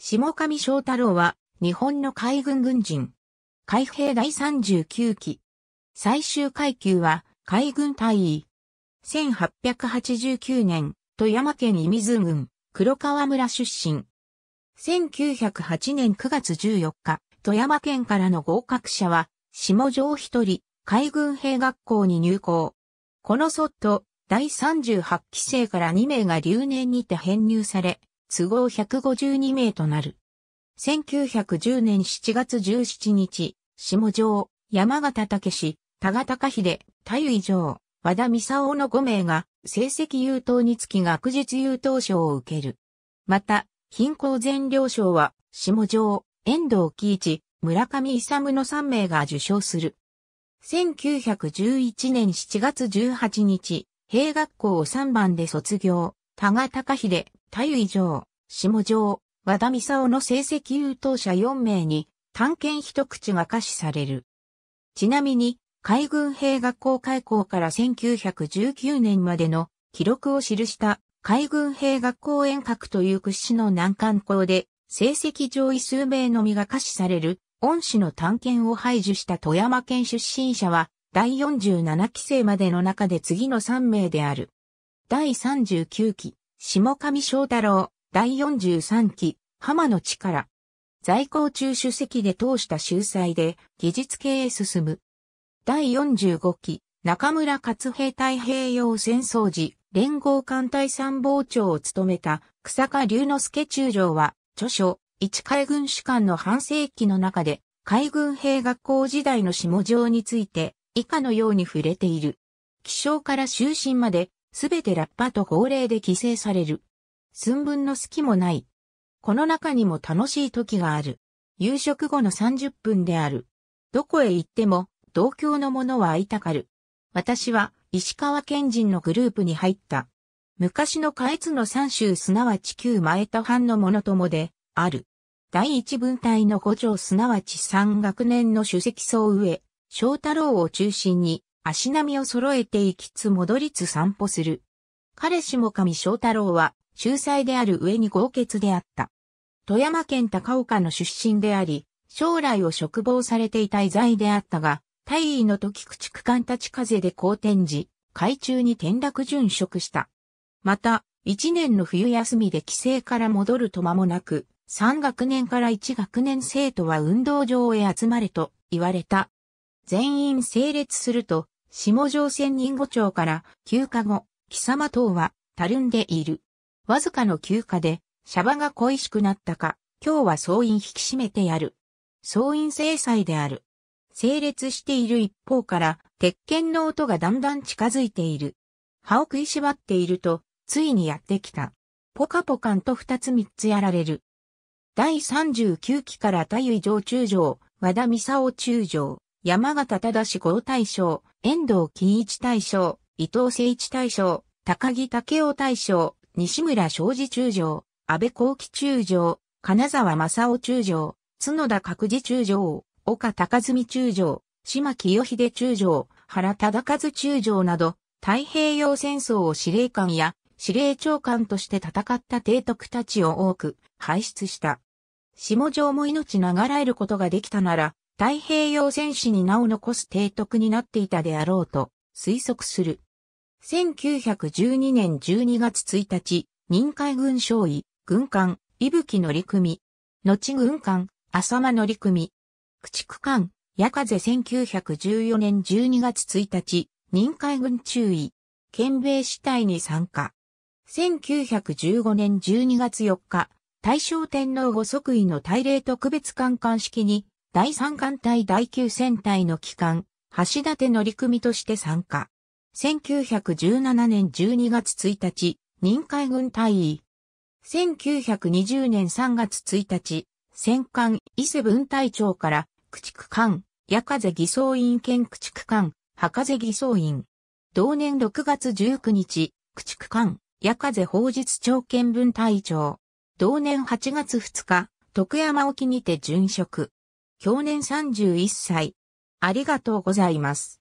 下上翔太郎は、日本の海軍軍人。海兵第39期。最終階級は、海軍大尉。1889年、富山県伊水郡、黒川村出身。1908年9月14日、富山県からの合格者は、下城一人、海軍兵学校に入校。このそっと、第38期生から2名が留年にて編入され、都合152名となる。1910年7月17日、下城、山形武氏、多賀隆秀、太夫城、和田三沢の5名が成績優等につき学術優等賞を受ける。また、貧困全領賞は、下城、遠藤喜一、村上勇の3名が受賞する。1911年7月18日、兵学校を3番で卒業、多賀隆秀、太尉城、下城、和田勲の成績優等者4名に、探検一口が可視される。ちなみに、海軍兵学校開校から1919年までの記録を記した海軍兵学校遠隔という屈指の難関校で、成績上位数名のみが可視される、恩師の探検を排除した富山県出身者は、第47期生までの中で次の3名である。第39期、下上翔太郎、第43期、浜の力。在校中主席で通した秀才で、技術系へ進む。第45期、中村勝平太平洋戦争時、連合艦隊参謀長を務めた、草加龍之介中将は、著書、一海軍士官の半世紀の中で、海軍兵学校時代の下条について、以下のように触れている。起床から就寝まで、すべてラッパと号令で規制される。寸分の隙もない。この中にも楽しい時がある。夕食後の30分である。どこへ行っても、同郷の者は会いたかる。私は、石川県人のグループに入った。昔の下越の三州すなわち旧前田藩の者ともで、ある。第一分隊の五条すなわち三学年の主席総上、翔太郎を中心に、足並みを揃えて行きつ戻りつ散歩する。彼氏も上翔太郎は、秀才である上に豪傑であった。富山県高岡の出身であり、将来を嘱望されていた遺財であったが、大尉の時駆逐艦立ち風で好転時、海中に転落殉職した。また、一年の冬休みで帰省から戻ると間もなく、三学年から一学年生徒は運動場へ集まれと言われた。全員整列すると、下条仙人五町から休暇後、貴様等はたるんでいる。わずかの休暇で、シャバが恋しくなったか、今日は総員引き締めてやる。総員制裁である。整列している一方から、鉄拳の音がだんだん近づいている。歯を食いしばっていると、ついにやってきた。ポカポカンと二つ三つやられる。第39期から太夫城中将、和田三沢中将、山形忠合大将、遠藤金一大将、伊藤誠一大将、高木武雄大将、西村昌司中将、安倍幸喜中将、金沢正夫中将、角田角次中将、岡高積中将、島清秀中将、原忠和中将など、太平洋戦争を司令官や司令長官として戦った提督たちを多く輩出した。下条も命長らえることができたなら、太平洋戦士に名を残す提督になっていたであろうと推測する。1912年12月1日、任海軍少尉、軍艦、伊吹乗組。後軍艦、浅間乗組。駆逐艦、矢風1914年12月1日、任海軍中尉。県米支隊に参加。1915年12月4日、大正天皇ご即位の大礼特別艦艦式に第三艦隊第九戦隊の機関、橋立乗組として参加。1917年12月1日、任海軍隊尉。1920年3月1日、戦艦伊勢分隊長から、駆逐艦、矢風偽装員兼駆逐艦、博風偽装員。同年6月19日、駆逐艦、矢風砲術長兼分隊長。同年8月2日、徳山沖にて殉職。享年31歳。ありがとうございます。